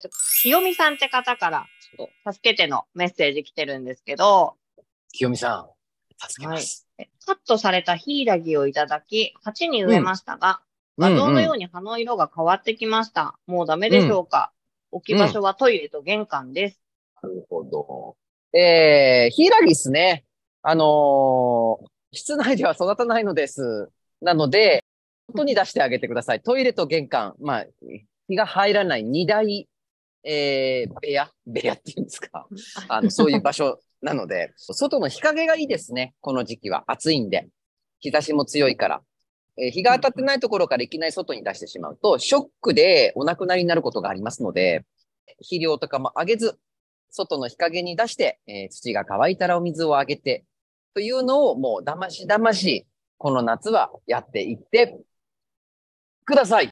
と、清美さんって方から、ちょっと助けてのメッセージ来てるんですけど。清美さん、助けます。はい、カットされたヒイラギをいただき、鉢に植えましたが、うん、画像のように葉の色が変わってきました。うんうん、もうダメでしょうか、うん、置き場所はトイレと玄関です。なるほど。えー、ヒイラギですね。あのー、室内では育たないのです。なので、外に出してあげてください。トイレと玄関、まあ、日が入らない二台えー、部屋部屋っていうんですか。あの、そういう場所なので、外の日陰がいいですね。この時期は。暑いんで。日差しも強いから。えー、日が当たってないところからいきなり外に出してしまうと、ショックでお亡くなりになることがありますので、肥料とかもあげず、外の日陰に出して、えー、土が乾いたらお水をあげて、というのをもうだましだまし、この夏はやっていってください